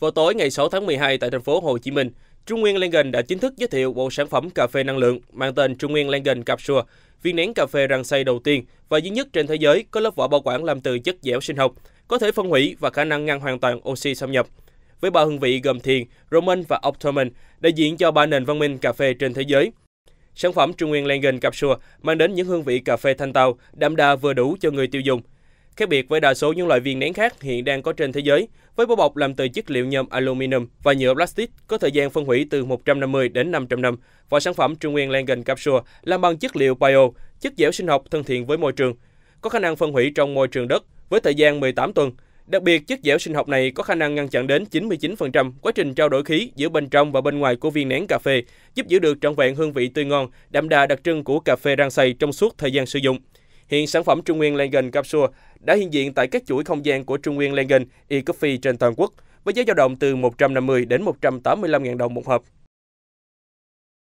Vào tối ngày 6 tháng 12 tại thành phố Hồ Chí Minh, Trung Nguyên Langen đã chính thức giới thiệu bộ sản phẩm cà phê năng lượng mang tên Trung Nguyên Langen Capsule, viên nén cà phê rang xay đầu tiên và duy nhất trên thế giới có lớp vỏ bảo quản làm từ chất dẻo sinh học, có thể phân hủy và khả năng ngăn hoàn toàn oxy xâm nhập. Với ba hương vị gồm thiền, Roman và Ottoman, đại diện cho ba nền văn minh cà phê trên thế giới. Sản phẩm Trung Nguyên Langen Capsule mang đến những hương vị cà phê thanh tao, đậm đà vừa đủ cho người tiêu dùng – Khác biệt với đa số những loại viên nén khác hiện đang có trên thế giới, với vỏ bọc làm từ chất liệu nhôm aluminum và nhựa plastic có thời gian phân hủy từ 150 đến 500 năm, và sản phẩm Trung Nguyên Langen Capsule làm bằng chất liệu bio, chất dẻo sinh học thân thiện với môi trường, có khả năng phân hủy trong môi trường đất với thời gian 18 tuần. Đặc biệt, chất dẻo sinh học này có khả năng ngăn chặn đến 99% quá trình trao đổi khí giữa bên trong và bên ngoài của viên nén cà phê, giúp giữ được trọn vẹn hương vị tươi ngon, đậm đà đặc trưng của cà phê rang xay trong suốt thời gian sử dụng. Hiện sản phẩm Trung Nguyên Lengen Capsule đã hiện diện tại các chuỗi không gian của Trung Nguyên Lengen e-coffee trên toàn quốc với giá dao động từ 150 đến 185.000 đồng một hộp.